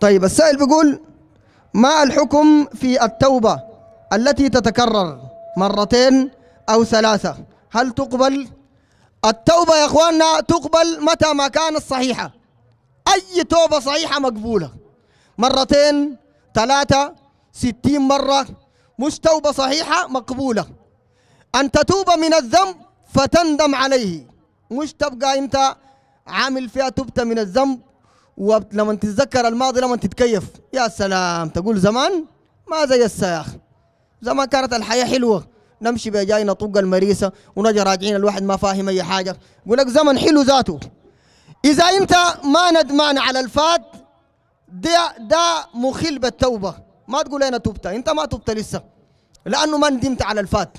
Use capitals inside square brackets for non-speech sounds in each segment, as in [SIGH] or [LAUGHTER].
طيب السائل بيقول ما الحكم في التوبة التي تتكرر مرتين أو ثلاثة هل تقبل التوبة يا إخواننا تقبل متى ما كانت صحيحة أي توبة صحيحة مقبولة مرتين ثلاثة ستين مرة مش توبة صحيحة مقبولة أن تتوب من الذنب فتندم عليه مش تبقى أنت عامل فيها تبت من الذنب ولما تتذكر الماضي لما تتكيف يا سلام تقول زمان ما زي السا يا اخي زمان كانت الحياه حلوه نمشي بجاي نطق المريسه ونجي راجعين الواحد ما فاهم اي حاجه يقول لك زمن حلو ذاته اذا انت ما ندمان على الفات ده ده مخل بالتوبه ما تقول انا تبت انت ما تبت لسه لانه ما ندمت على الفات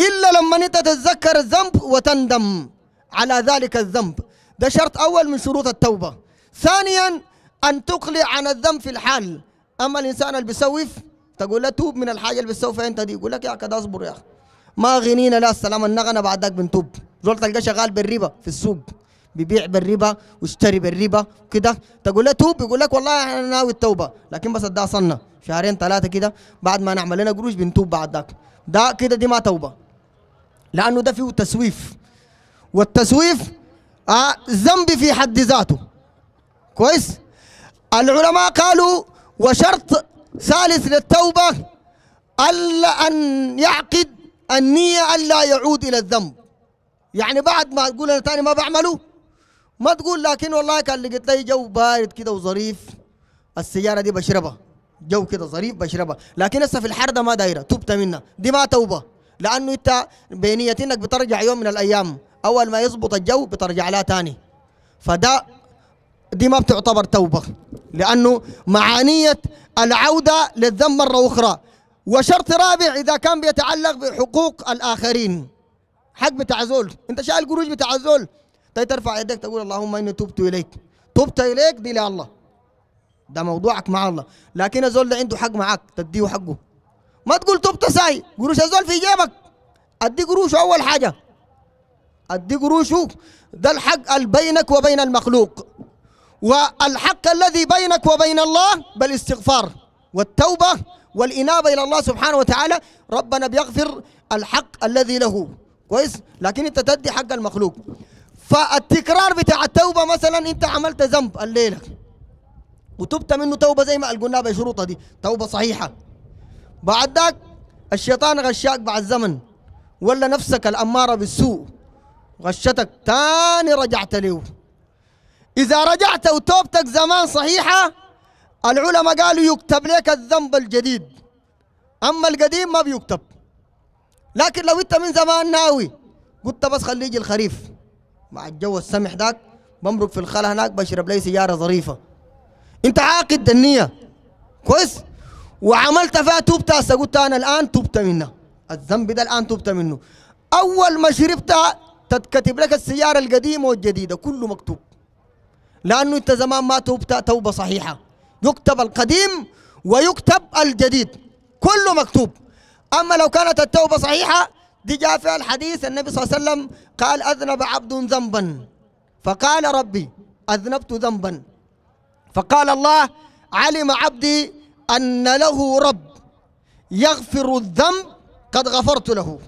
الا لما انت تتذكر الذنب وتندم على ذلك الذنب ده شرط اول من شروط التوبه ثانيا أن تقلع عن الذنب في الحال أما الإنسان اللي بيسوف تقول له توب من الحاجة اللي بتسوفها أنت دي يقول لك يا كده أصبر يا أخي ما غنينا لا السلام النغنى بعدك بنتوب زول تلقاه شغال بالربا في السوق بيبيع بالربا واشتري بالربا كده تقول له توب يقول لك والله انا ناوي التوبه لكن بس ده صلنا شهرين ثلاثه كده بعد ما نعمل لنا قروش بنتوب بعد ذاك ده كده دي ما توبه لانه ده فيه تسويف والتسويف ذنب آه في حد ذاته كويس العلماء قالوا وشرط ثالث للتوبة ألا أن يعقد النية ألا يعود إلى الذنب يعني بعد ما تقول أنا تاني ما بعمله ما تقول لكن والله كان لقيت لي جو بارد كده وظريف السيارة دي بشربها جو كده ظريف بشربها لكن هسه في الحر ده ما دايرة تبت منها دي ما توبة لأنه أنت بنية إنك بترجع يوم من الأيام أول ما يظبط الجو بترجع لها تاني فده دي ما بتعتبر توبة لأنه معانية العودة للذنب مرة أخرى وشرط رابع إذا كان بيتعلق بحقوق الآخرين حق بتاع زول أنت شايل قروش بتاع زول طيب ترفع يدك تقول اللهم إني تبت إليك تبت إليك دي لله ده موضوعك مع الله لكن الزول ده عنده حق معاك تديه حقه ما تقول تبت ساي قروش الزول في جيبك أدي قروشه أول حاجة أدي قروشه ده الحق بينك وبين المخلوق والحق الذي بينك وبين الله بالاستغفار والتوبة والإنابة إلى الله سبحانه وتعالى ربنا بيغفر الحق الذي له كويس لكن أنت تدي حق المخلوق فالتكرار بتاع التوبة مثلا أنت عملت ذنب الليلة وتبت منه توبة زي ما قلنا بشروطة دي توبة صحيحة بعد ذاك الشيطان غشاك بعد الزمن ولا نفسك الأمارة بالسوء غشتك تاني رجعت له إذا رجعت وتوبتك زمان صحيحة العلماء قالوا يكتب لك الذنب الجديد أما القديم ما بيكتب لكن لو أنت من زمان ناوي قلت بس خليه يجي الخريف مع الجو السمح ذاك بمرق في الخلا هناك بشرب لي سيارة ظريفة أنت عاقد النية كويس وعملت فيها توبت هسه قلت أنا الآن توبت منها الذنب ده الآن توبت منه أول ما شربتها تتكتب لك السيارة القديمة والجديدة كله مكتوب لأنه أنت زمان ما توبت توبة صحيحة يكتب القديم ويكتب الجديد كله مكتوب أما لو كانت التوبة صحيحة دي جاء فيها الحديث النبي صلى الله عليه وسلم قال أذنب عبد ذنبا فقال ربي أذنبت ذنبا فقال الله علم عبدي أن له رب يغفر الذنب قد غفرت له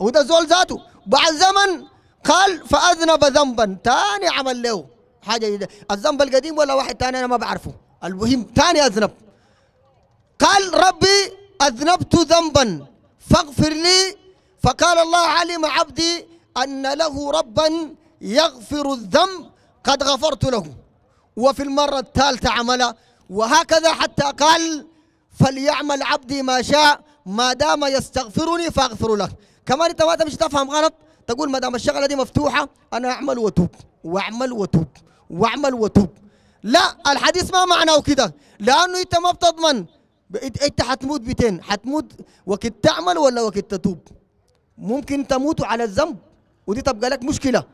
وده زول ذاته بعد زمن قال فأذنب ذنبا تاني عمل له حاجه جديده الذنب القديم ولا واحد ثاني انا ما بعرفه المهم ثاني اذنب قال ربي اذنبت ذنبا فاغفر لي فقال الله علم عبدي ان له ربا يغفر الذنب قد غفرت له وفي المره الثالثه عمل وهكذا حتى قال فليعمل عبدي ما شاء ما دام يستغفرني فاغفر له كمان انت ما تمشي تفهم غلط تقول ما دام الشغله دي مفتوحه انا اعمل واتوب واعمل واتوب واعمل وتوب لا الحديث ما معناه كده لانه انت ما بتضمن انت حتموت بتين حتموت وقت تعمل ولا وقت تتوب ممكن تموت على الذنب ودي تبقى لك مشكله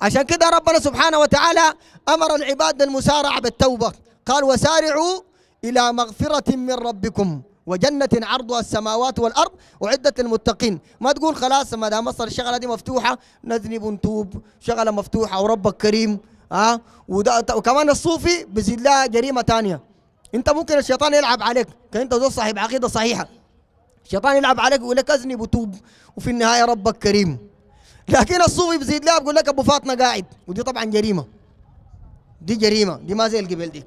عشان كده ربنا سبحانه وتعالى امر العباد بالمسارعه بالتوبه قال وسارعوا الى مغفره من ربكم وجنة عرضها السماوات والأرض أعدت للمتقين ما تقول خلاص ما دام مصر الشغلة دي مفتوحة نذنب نتوب شغلة مفتوحة وربك كريم ها وده وكمان الصوفي بزيد لها جريمه ثانيه انت ممكن الشيطان يلعب عليك كان انت زول صاحب عقيده صحيحه الشيطان يلعب عليك ويقول لك اذنب وتوب وفي النهايه ربك كريم لكن الصوفي بزيد لها بيقول لك ابو فاطمه قاعد ودي طبعا جريمه دي جريمه دي ما زي القبل دي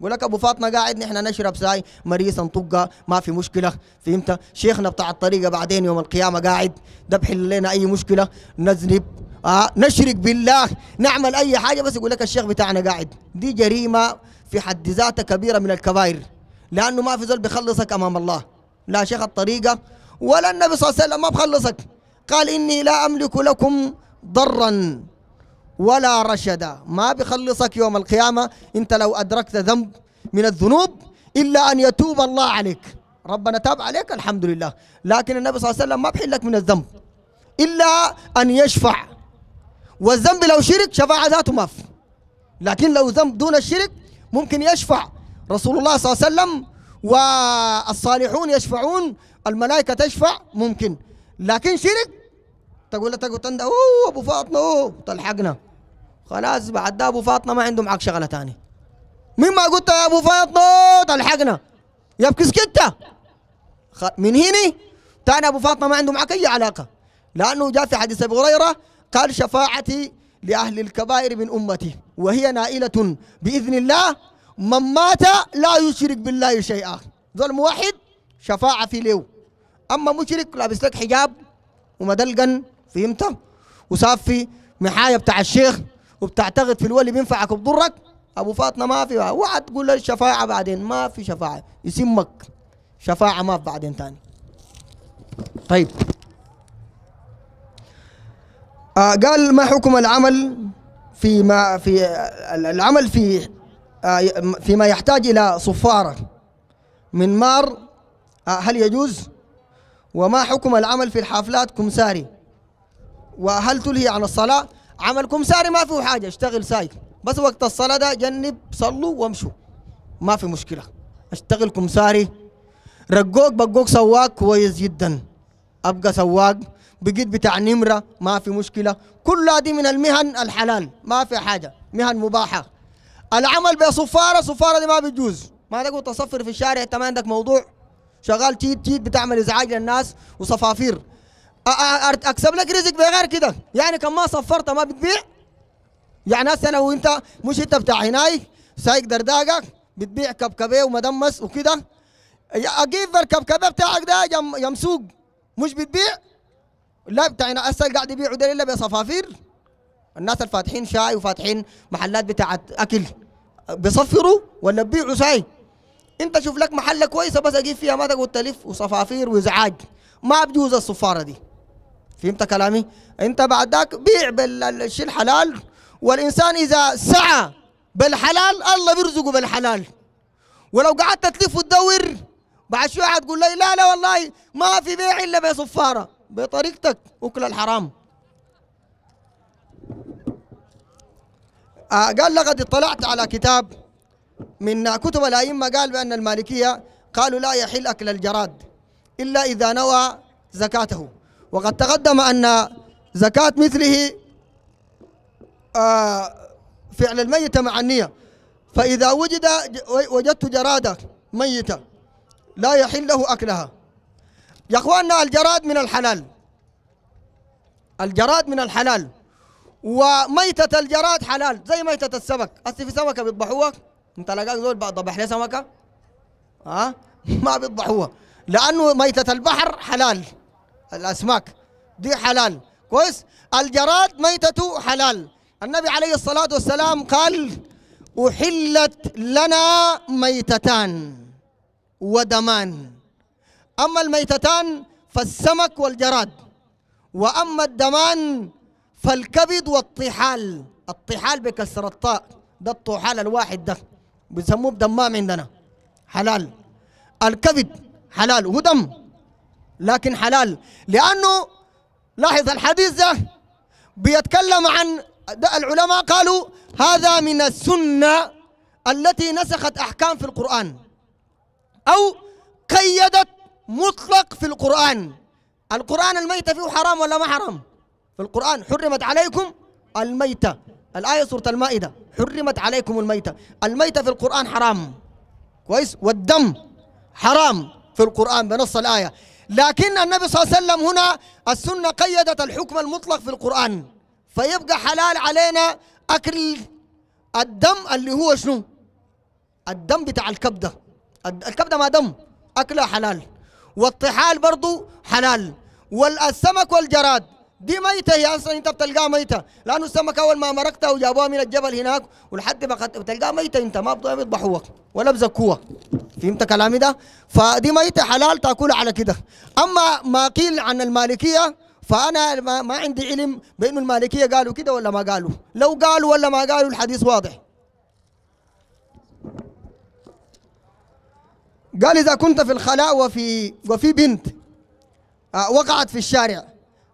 يقول لك ابو فاطمه قاعد نحن نشرب ساي مريسا طقه ما في مشكله فهمت شيخنا بتاع الطريقه بعدين يوم القيامه قاعد دبح لنا اي مشكله نذنب آه نشرك بالله نعمل اي حاجه بس يقول لك الشيخ بتاعنا قاعد دي جريمه في حد ذاتها كبيره من الكبائر لانه ما في زول بيخلصك امام الله لا شيخ الطريقه ولا النبي صلى الله عليه وسلم ما بخلصك قال اني لا املك لكم ضرا ولا رشدا ما بخلصك يوم القيامه انت لو ادركت ذنب من الذنوب الا ان يتوب الله عليك ربنا تاب عليك الحمد لله لكن النبي صلى الله عليه وسلم ما بحلك من الذنب الا ان يشفع والذنب لو شرك شفاعة ذاته ما في لكن لو ذنب دون الشرك ممكن يشفع رسول الله صلى الله عليه وسلم والصالحون يشفعون الملائكة تشفع ممكن لكن شرك تقول تقول تندى اوه ابو فاطمة اوه تلحقنا خلاص بعد ده ابو فاطمة ما عنده معك شغلة ثانية مين ما قلت يا ابو فاطمة تلحقنا يبكي سكتة من هنا تاني ابو فاطمة ما عنده معك اي علاقة لانه جاء في حديث ابي هريرة قال شفاعتي لأهل الكبائر من أمتي وهي نائلة بإذن الله من مات لا يشرك بالله شيئا ذول موحد شفاعة في له أما مشرك لابس لك حجاب ومدلقن فهمت وصافي محاية بتاع الشيخ وبتعتقد في الولي بينفعك وبضرك أبو فاطمة ما في وعد تقول له الشفاعة بعدين ما في شفاعة يسمك شفاعة ما في بعدين تاني طيب آه قال ما حكم العمل في ما في آه، العمل في آه فيما يحتاج إلى صفارة من مار آه هل يجوز وما حكم العمل في الحافلات كمساري وهل تلهي عن الصلاة عمل كمساري ما فيه حاجة اشتغل سايق بس وقت الصلاة ده جنب صلوا وامشوا ما في مشكلة اشتغل كمساري رقوق بقوق سواق كويس جدا ابقى سواق بقيت بتاع نمره ما في مشكله كلها دي من المهن الحلال ما في حاجه مهن مباحه العمل بصفاره صفاره دي ما بتجوز ما تقول تصفر في الشارع انت ما عندك موضوع شغال تيت تيت بتعمل ازعاج للناس وصفافير اكسب لك رزق بغير كده يعني كم ما صفرت ما بتبيع يعني هسه انا وانت مش انت بتاع هناي سايق دردقك بتبيع كبكبيه ومدمس وكده اجيب الكبكبيه بتاعك ده يمسوق مش بتبيع لا بتاعنا هسه قاعد يبيعوا دليل بصفافير الناس الفاتحين شاي وفاتحين محلات بتاعت اكل بصفروا ولا بيعوا شاي انت شوف لك محله كويسه بس اجيب فيها ما تقول تلف وصفافير وازعاج ما بجوز الصفاره دي فهمت كلامي انت بعد ذاك بيع بالشيء الحلال والانسان اذا سعى بالحلال الله بيرزقه بالحلال ولو قعدت تلف وتدور بعد شويه تقول لي لا لا والله ما في بيع الا بصفاره بطريقتك أكل الحرام آه قال لقد اطلعت على كتاب من كتب الأئمة قال بأن المالكية قالوا لا يحل أكل الجراد إلا إذا نوى زكاته وقد تقدم أن زكاة مثله آه فعل الميت مع النية فإذا وجد وجدت جرادة ميتة لا يحل له أكلها يا اخواننا الجراد من الحلال الجراد من الحلال وميتة الجراد حلال زي ميتة السمك أصل في سمكة بيضبحوها أنت لقاك زول ذبح لي سمكة ها أه؟ [LAUGHS] ما بيضبحوها لأنه ميتة البحر حلال الأسماك دي حلال كويس الجراد ميتته حلال النبي عليه الصلاة والسلام قال أحلت لنا ميتتان ودمان أما الميتتان فالسمك والجراد وأما الدمان فالكبد والطحال الطحال بكسر الطاء ده الطحال الواحد ده بيسموه بدمام عندنا حلال الكبد حلال هو دم لكن حلال لأنه لاحظ الحديث ده بيتكلم عن ده العلماء قالوا هذا من السنة التي نسخت أحكام في القرآن أو قيدت مطلق في القرآن القرآن الميتة فيه حرام ولا ما حرام في القرآن حرمت عليكم الميتة الآية سورة المائدة حرمت عليكم الميتة الميتة في القرآن حرام كويس والدم حرام في القرآن بنص الآية لكن النبي صلى الله عليه وسلم هنا السنة قيدت الحكم المطلق في القرآن فيبقى حلال علينا أكل الدم اللي هو شنو الدم بتاع الكبدة الكبدة ما دم أكلها حلال والطحال برضو حلال والسمك والجراد دي ميتة هي أصلا أنت بتلقاها ميتة لأنه السمك أول ما مرقتها وجابوها من الجبل هناك ولحد ما بتلقاها ميتة أنت ما بيذبحوك ولا بزكوها فهمت كلامي ده؟ فدي ميتة حلال تاكلها على كده أما ما قيل عن المالكية فأنا ما عندي علم بأنه المالكية قالوا كده ولا ما قالوا لو قالوا ولا ما قالوا الحديث واضح قال إذا كنت في الخلاء وفي وفي بنت آه، وقعت في الشارع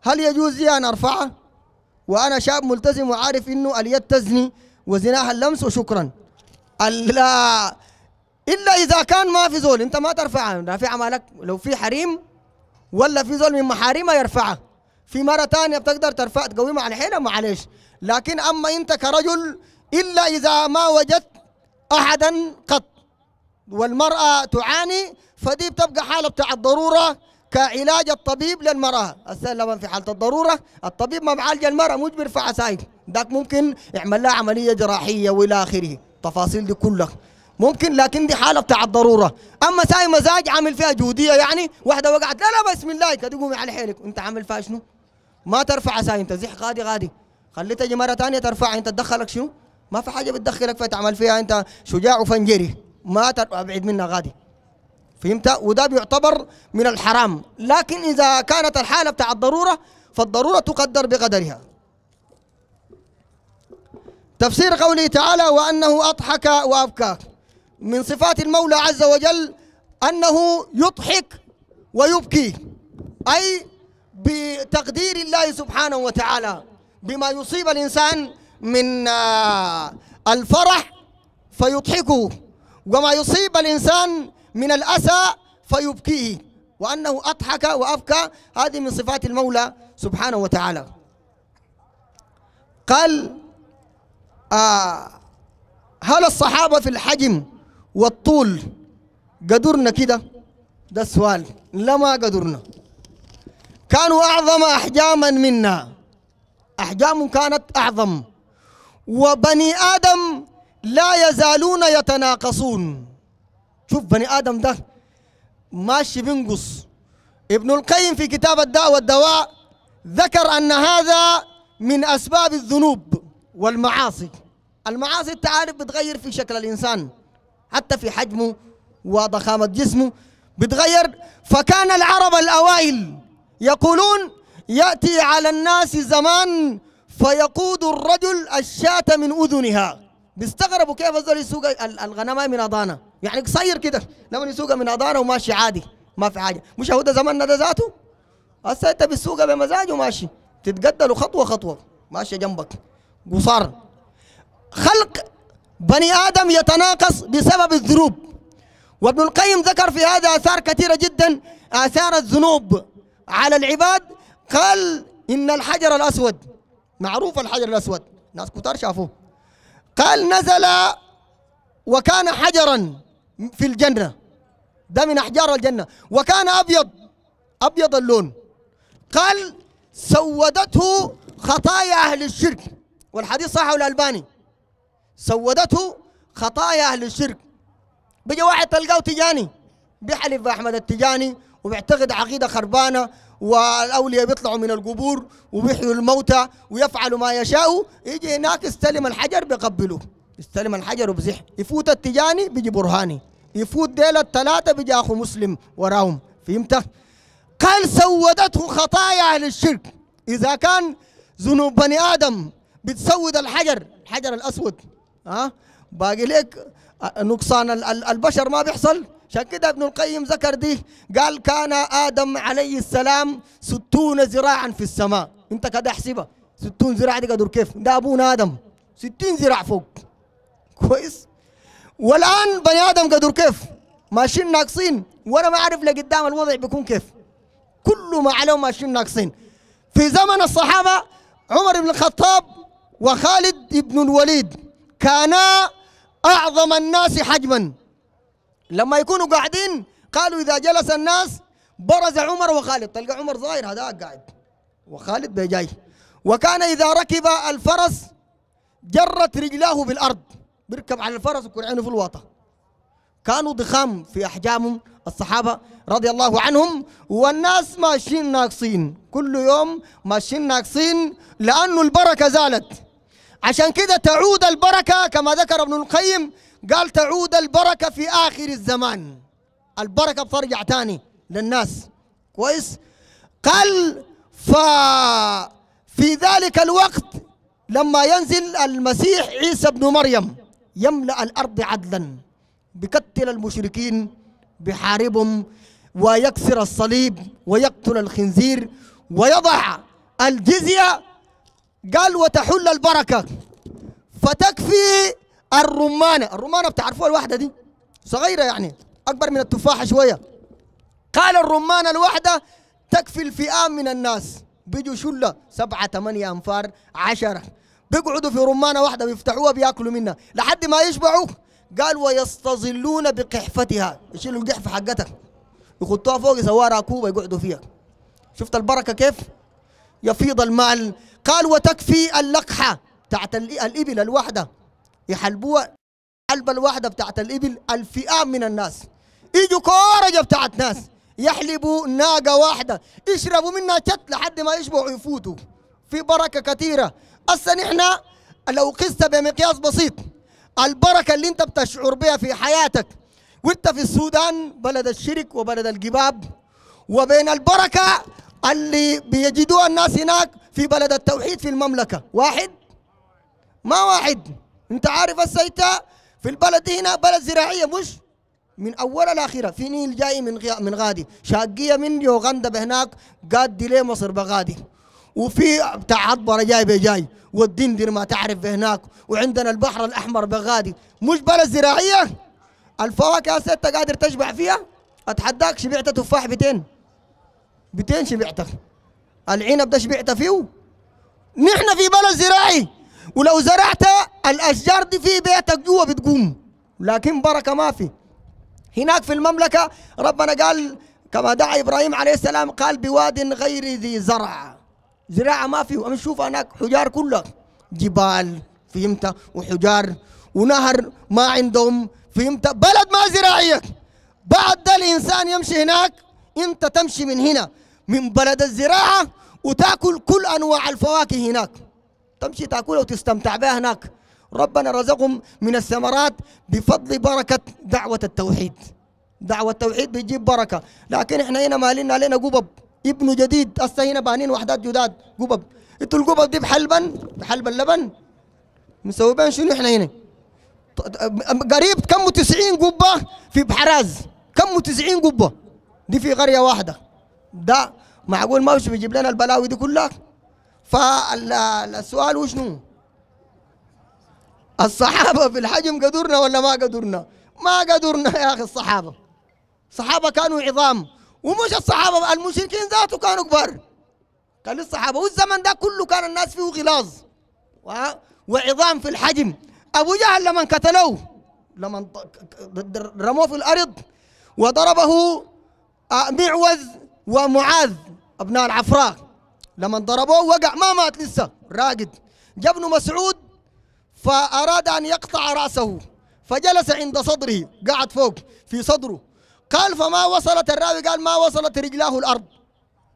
هل يجوز لي أن أرفعها وأنا شاب ملتزم وعارف إنه اليد تزني وزناها اللمس وشكرا لا إلا إذا كان ما في زول أنت ما ترفعها رافعها مالك لو في حريم ولا في زول من محارمها يرفعها في مرة ثانية بتقدر ترفع تقومها على حينها معلش لكن أما أنت كرجل إلا إذا ما وجدت أحدا قط والمرأة تعاني فدي بتبقى حالة بتاع الضرورة كعلاج الطبيب للمرأة السلبا في حالة الضرورة الطبيب ما بعالج المرأة مش بيرفع سايد داك ممكن يعمل لها عملية جراحية وإلى آخره التفاصيل دي كلها ممكن لكن دي حاله بتاع الضروره اما ساي مزاج عامل فيها جهوديه يعني واحده وقعت لا لا بسم الله كده قومي على حيلك انت عامل فيها شنو ما ترفع ساي انت زح غادي غادي خليتها مره ثانيه ترفعها انت تدخلك شنو ما في حاجه بتدخلك فتعمل فيها انت شجاع وفنجري ما ابعد منها غادي فهمت وده بيعتبر من الحرام لكن اذا كانت الحاله بتاع الضروره فالضروره تقدر بقدرها تفسير قوله تعالى وانه اضحك وابكى من صفات المولى عز وجل انه يضحك ويبكي اي بتقدير الله سبحانه وتعالى بما يصيب الانسان من آه، الفرح فيضحكه وما يصيب الإنسان من الأسى فيبكيه وأنه أضحك وأبكى هذه من صفات المولى سبحانه وتعالى قال آه هل الصحابة في الحجم والطول قدرنا كده ده السؤال لما قدرنا كانوا أعظم أحجاما منا أحجام كانت أعظم وبني آدم لا يزالون يتناقصون شوف بني آدم ده ماشي بينقص ابن القيم في كتاب الداء والدواء ذكر أن هذا من أسباب الذنوب والمعاصي المعاصي انت عارف بتغير في شكل الإنسان حتى في حجمه وضخامة جسمه بتغير فكان العرب الأوائل يقولون يأتي على الناس زمان فيقود الرجل الشاة من أذنها بيستغربوا كيف الزول يسوق الغنم من اضانا يعني قصير كده لما يسوقها من اضانا وماشي عادي ما في حاجه مش هو ده زماننا ده ذاته هسه انت بتسوقها بمزاج وماشي تتقدلوا خطوه خطوه ماشي جنبك قصار خلق بني ادم يتناقص بسبب الذنوب وابن القيم ذكر في هذا اثار كثيره جدا اثار الذنوب على العباد قال ان الحجر الاسود معروف الحجر الاسود ناس كتار شافوه قال نزل وكان حجرا في الجنة ده من أحجار الجنة وكان أبيض أبيض اللون قال سودته خطايا أهل الشرك والحديث صحيح الألباني سودته خطايا أهل الشرك بيجي واحد تلقاه تجاني بيحلف بأحمد التجاني وبيعتقد عقيدة خربانة والاولياء بيطلعوا من القبور وبيحيوا الموتى ويفعلوا ما يشاءوا يجي هناك يستلم الحجر بيقبلوه يستلم الحجر وبزح يفوت التجاني بيجي برهاني يفوت ديل الثلاثه بيجي اخو مسلم وراهم فهمت قال سودته خطايا اهل الشرك اذا كان ذنوب بني ادم بتسود الحجر الحجر الاسود ها أه؟ باقي لك نقصان البشر ما بيحصل عشان كده ابن القيم ذكر دي قال كان آدم عليه السلام ستون ذراعا في السماء انت كده احسبها ستون ذراع دي قدر كيف ده ابونا آدم ستين ذراع فوق كويس والآن بني آدم قدر كيف ماشيين ناقصين وانا ما اعرف لقدام الوضع بيكون كيف كل ما عليهم ماشيين ناقصين في زمن الصحابه عمر بن الخطاب وخالد بن الوليد كانا اعظم الناس حجما لما يكونوا قاعدين قالوا إذا جلس الناس برز عمر وخالد تلقى عمر ظاهر هذا قاعد وخالد بجاي وكان إذا ركب الفرس جرت رجلاه بالأرض بيركب على الفرس ويكون عينه في الواطة كانوا ضخام في أحجامهم الصحابة رضي الله عنهم والناس ماشيين ناقصين كل يوم ماشيين ناقصين لأنه البركة زالت عشان كده تعود البركة كما ذكر ابن القيم قال تعود البركة في آخر الزمان البركة بترجع تاني للناس كويس قال ف في ذلك الوقت لما ينزل المسيح عيسى ابن مريم يملأ الأرض عدلا بكتل المشركين بحاربهم ويكسر الصليب ويقتل الخنزير ويضع الجزية قال وتحل البركة فتكفي الرمانه الرمانه بتعرفوها الواحده دي صغيره يعني اكبر من التفاحه شويه قال الرمانه الواحده تكفي الفئام من الناس بيجوا شله سبعه ثمانيه انفار عشره بيقعدوا في رمانه واحده بيفتحوها بياكلوا منها لحد ما يشبعوا قال ويستظلون بقحفتها يشيلوا القحفه حقتها يخطوها فوق يسووها راكوبه يقعدوا فيها شفت البركه كيف؟ يفيض المال قال وتكفي اللقحه تحت الابل الواحده يحلبوها حلبة الواحدة بتاعت الإبل الفئام من الناس يجوا كورجة بتاعت ناس يحلبوا ناقة واحدة يشربوا منها شت لحد ما يشبعوا يفوتوا في بركة كثيرة أصلا نحن لو قست بمقياس بسيط البركة اللي أنت بتشعر بها في حياتك وأنت في السودان بلد الشرك وبلد الجباب وبين البركة اللي بيجدوها الناس هناك في بلد التوحيد في المملكة واحد ما واحد انت عارف السيتا في البلد هنا بلد زراعيه مش من اولها لاخرها في نيل جاي من من غادي شاقيه من يوغندا بهناك قاد ليه مصر بغادي وفي بتاع عطبره جاي بجاي والدندر ما تعرف بهناك وعندنا البحر الاحمر بغادي مش بلد زراعيه الفواكه يا سيتا قادر تشبع فيها اتحداك شبعت تفاح بتين بتين شبعتك العنب ده شبعت فيه نحن في بلد زراعي ولو زرعت الاشجار دي في بيتك جوا بتقوم لكن بركه ما في هناك في المملكه ربنا قال كما دعا ابراهيم عليه السلام قال بواد غير ذي زرع زراعه ما في انا شوف هناك حجار كلها جبال فهمت وحجار ونهر ما عندهم فهمت بلد ما زراعيه بعد ده الانسان يمشي هناك انت تمشي من هنا من بلد الزراعه وتاكل كل انواع الفواكه هناك تمشي تاكلها وتستمتع بها هناك ربنا رزقهم من الثمرات بفضل بركه دعوه التوحيد دعوة التوحيد بيجيب بركة لكن احنا هنا مالنا علينا قبب ابن جديد هسه هنا بانين وحدات جداد قبب انتوا القبب دي بحلبن بحلب اللبن مسوبين شنو احنا هنا قريب كم 90 قبة في بحراز كم 90 قبة دي في قرية واحدة ده معقول ما بيجيب لنا البلاوي دي كلها فالسؤال وشنو الصحابة في الحجم قدرنا ولا ما قدرنا ما قدرنا يا أخي الصحابة الصحابة كانوا عظام ومش الصحابة المشركين ذاته كانوا كبار كان الصحابة والزمن ده كله كان الناس فيه غلاظ وعظام في الحجم أبو جهل لما قتلوه لما رموه في الأرض وضربه آه، معوذ ومعاذ أبناء العفراء لما ضربوه وقع ما مات لسه راقد جاء ابن مسعود فأراد أن يقطع رأسه فجلس عند صدره قعد فوق في صدره قال فما وصلت الراوي قال ما وصلت رجلاه الأرض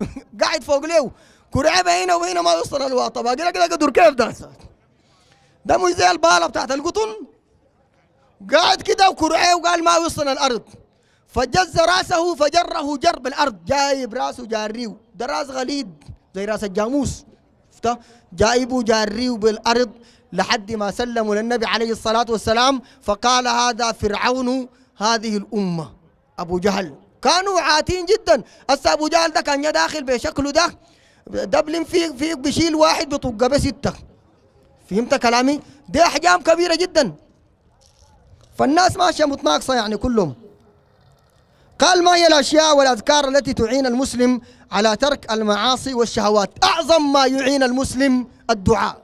[LAUGHS] قاعد فوق له كرعب هنا وهنا ما يوصل الواطة باقي لك لك دور كيف ده ده مش زي البالة بتاعت القطن قاعد كده وكرعيه وقال ما يوصل الأرض فجز راسه فجره جرب الأرض جايب راسه جاريه ده راس غليد زي راس الجاموس جايبوا جاريوا بالارض لحد ما سلموا للنبي عليه الصلاه والسلام فقال هذا فرعون هذه الامه ابو جهل كانوا عاتين جدا هسه ابو جهل ده كان داخل بشكله ده دبلن في في بشيل واحد بطقه بسته فهمت كلامي؟ دي احجام كبيره جدا فالناس ماشيه متناقصه يعني كلهم قال ما هي الأشياء والأذكار التي تعين المسلم على ترك المعاصي والشهوات أعظم ما يعين المسلم الدعاء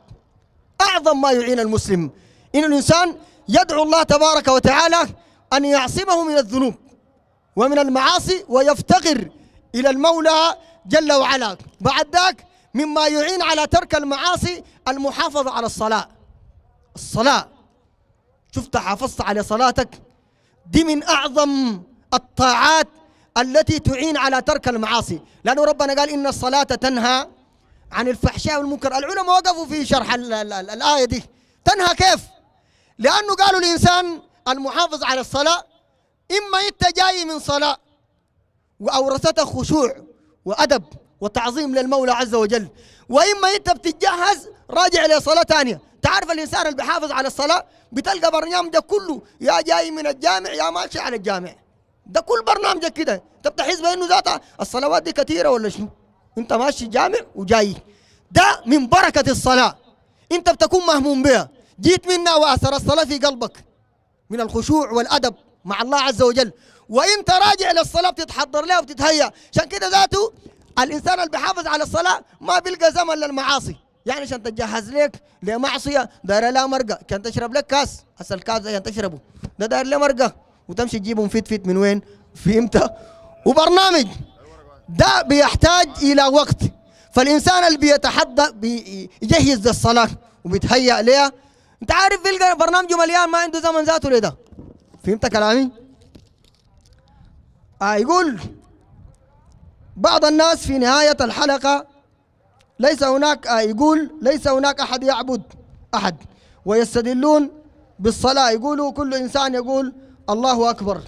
أعظم ما يعين المسلم إن الإنسان يدعو الله تبارك وتعالى أن يعصمه من الذنوب ومن المعاصي ويفتقر إلى المولى جل وعلا بعد ذاك مما يعين على ترك المعاصي المحافظة على الصلاة الصلاة شفت حافظت على صلاتك دي من أعظم الطاعات التي تعين على ترك المعاصي لأنه ربنا قال إن الصلاة تنهى عن الفحشاء والمنكر العلماء وقفوا في شرح الآية دي تنهى كيف لأنه قالوا الإنسان المحافظ على الصلاة إما أنت جاي من صلاة وأورثته خشوع وأدب وتعظيم للمولى عز وجل وإما أنت بتتجهز راجع لصلاة ثانية تعرف الإنسان اللي بيحافظ على الصلاة بتلقى برنامجك كله يا جاي من الجامع يا ماشي على الجامع ده كل برنامجك كده انت بتحس بانه ذاتها الصلوات دي كثيره ولا شنو؟ انت ماشي جامع وجاي ده من بركه الصلاه انت بتكون مهموم بها جيت منها واثر الصلاه في قلبك من الخشوع والادب مع الله عز وجل وانت راجع للصلاه بتتحضر لها وبتتهيأ عشان كده ذاته الانسان اللي بيحافظ على الصلاه ما بيلقى زمن للمعاصي يعني عشان تجهز لك لمعصيه دار لها مرقه كان تشرب لك كاس هسه الكاس ده تشربه ده داير لا مرقه وتمشي تجيبهم فيت فيت من وين في امتى وبرنامج ده بيحتاج الى وقت فالانسان اللي بيتحدى بيجهز للصلاه وبيتهيأ ليها انت عارف بيلقى برنامجه مليان ما عنده زمن ذاته ده فهمت كلامي؟ آه يقول بعض الناس في نهاية الحلقة ليس هناك آه يقول ليس هناك أحد يعبد أحد ويستدلون بالصلاة يقولوا كل إنسان يقول الله اكبر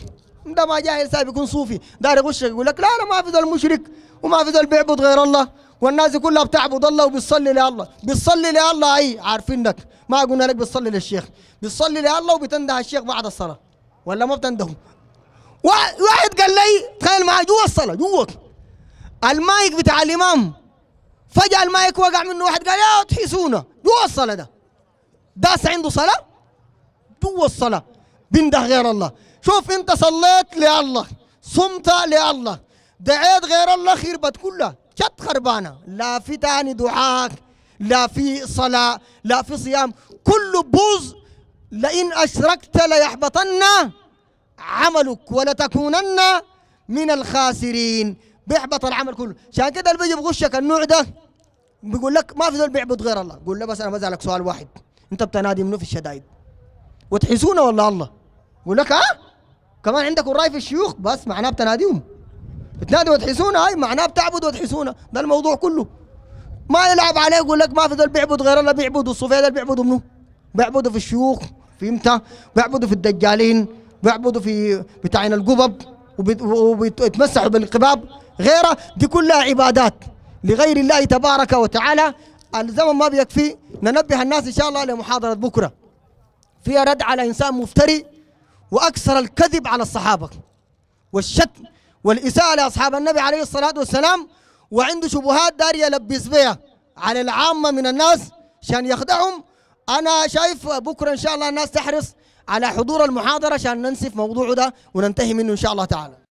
ده ما جاهل سايب يكون صوفي داري يغشك يقول لك لا انا ما في ذول مشرك وما في ذول بيعبد غير الله والناس كلها بتعبد الله وبتصلي لله بتصلي لله اي عارفينك ما قلنا لك بتصلي للشيخ بتصلي لله وبتنده الشيخ بعد الصلاه ولا ما بتندهوا واحد قال لي تخيل معي جوا الصلاه جوا المايك بتاع الامام فجاه المايك وقع منه واحد قال يا تحسونا جوا الصلاه ده داس عنده صلاه جوا الصلاه بنده غير الله شوف انت صليت لله صمت لله دعيت غير الله خربت كلها جت خربانه لا في تاني دعاك لا في صلاه لا في صيام كله بوز لئن اشركت ليحبطن عملك ولتكونن من الخاسرين بيحبط العمل كله عشان كده اللي بيجي بغشك النوع ده بيقول لك ما في ذول بيعبد غير الله قول له بس انا بسالك سؤال واحد انت بتنادي منه في الشدائد وتحسونه ولا الله بقول لك ها آه، كمان عندكم راي في الشيوخ بس معناه بتناديهم بتنادي وتحسونا هاي معناه بتعبد وتحسونا ده الموضوع كله ما يلعب عليه يقول لك ما في اللي بيعبد غير الله بيعبدوا الصوفيه ده بيعبدوا منو؟ بيعبدوا في الشيوخ في امتى بيعبدوا في الدجالين بيعبدوا في بتاعين القبب وبيتمسحوا بالقباب غيره دي كلها عبادات لغير الله تبارك وتعالى الزمن ما بيكفي ننبه الناس ان شاء الله لمحاضره بكره فيها رد على انسان مفتري وأكثر الكذب على الصحابة والشتم والإساءة لأصحاب النبي عليه الصلاة والسلام وعنده شبهات دار يلبس بها على العامة من الناس عشان يخدعهم أنا شايف بكرة إن شاء الله الناس تحرص على حضور المحاضرة عشان ننسف موضوع ده وننتهي منه إن شاء الله تعالى